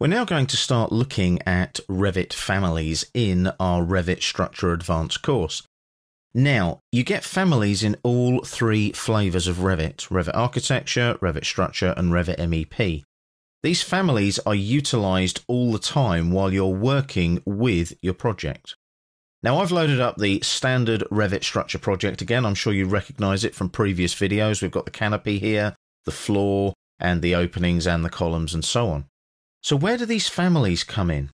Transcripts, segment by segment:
We're now going to start looking at Revit families in our Revit Structure Advanced course. Now, you get families in all three flavours of Revit Revit Architecture, Revit Structure, and Revit MEP. These families are utilised all the time while you're working with your project. Now, I've loaded up the standard Revit structure project again. I'm sure you recognise it from previous videos. We've got the canopy here, the floor, and the openings and the columns and so on. So, where do these families come in?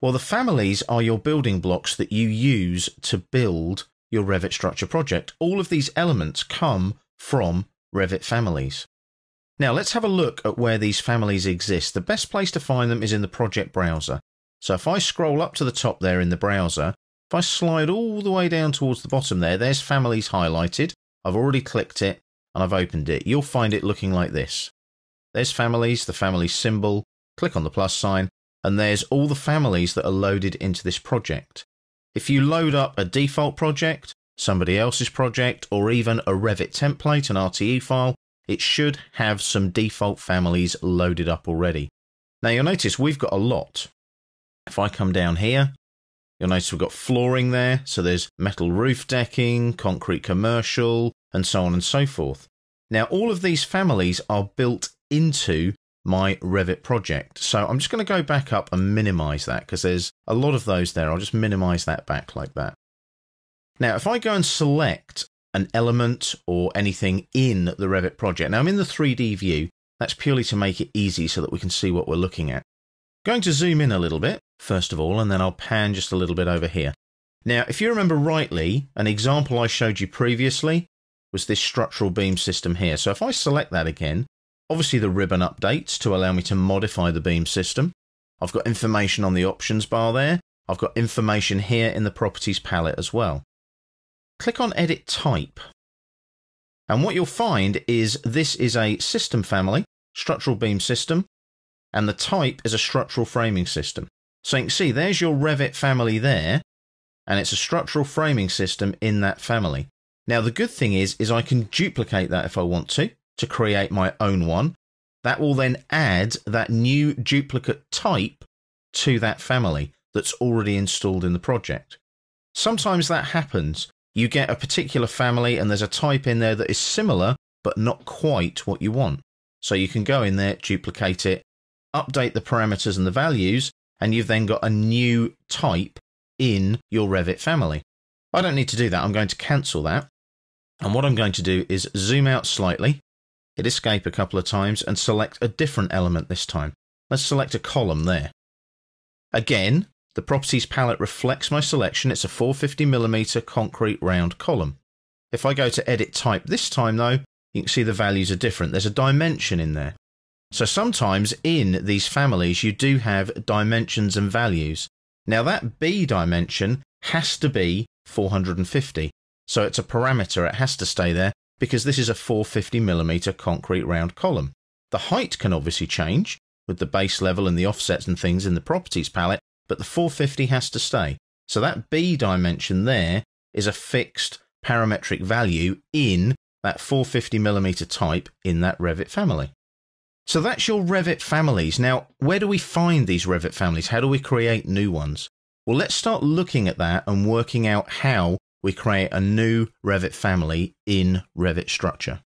Well, the families are your building blocks that you use to build your Revit structure project. All of these elements come from Revit families. Now, let's have a look at where these families exist. The best place to find them is in the project browser. So, if I scroll up to the top there in the browser, if I slide all the way down towards the bottom there, there's families highlighted. I've already clicked it and I've opened it. You'll find it looking like this. There's families, the family symbol, click on the plus sign, and there's all the families that are loaded into this project. If you load up a default project, somebody else's project, or even a Revit template, an RTE file, it should have some default families loaded up already. Now you'll notice we've got a lot. If I come down here, you'll notice we've got flooring there, so there's metal roof decking, concrete commercial, and so on and so forth. Now all of these families are built into my Revit project. So I'm just going to go back up and minimize that because there's a lot of those there. I'll just minimize that back like that. Now, if I go and select an element or anything in the Revit project, now I'm in the 3D view. That's purely to make it easy so that we can see what we're looking at. Going to zoom in a little bit, first of all, and then I'll pan just a little bit over here. Now, if you remember rightly, an example I showed you previously was this structural beam system here. So if I select that again, Obviously the ribbon updates to allow me to modify the beam system. I've got information on the options bar there. I've got information here in the properties palette as well. Click on edit type. And what you'll find is this is a system family, structural beam system, and the type is a structural framing system. So you can see there's your Revit family there, and it's a structural framing system in that family. Now the good thing is, is I can duplicate that if I want to to create my own one. That will then add that new duplicate type to that family that's already installed in the project. Sometimes that happens. You get a particular family and there's a type in there that is similar, but not quite what you want. So you can go in there, duplicate it, update the parameters and the values, and you've then got a new type in your Revit family. I don't need to do that. I'm going to cancel that. And what I'm going to do is zoom out slightly hit escape a couple of times and select a different element this time. Let's select a column there. Again, the properties palette reflects my selection. It's a 450mm concrete round column. If I go to edit type this time though, you can see the values are different. There's a dimension in there. So sometimes in these families, you do have dimensions and values. Now that B dimension has to be 450. So it's a parameter. It has to stay there because this is a 450mm concrete round column. The height can obviously change with the base level and the offsets and things in the properties palette, but the 450 has to stay. So that B dimension there is a fixed parametric value in that 450mm type in that Revit family. So that's your Revit families. Now, where do we find these Revit families? How do we create new ones? Well, let's start looking at that and working out how we create a new Revit family in Revit structure.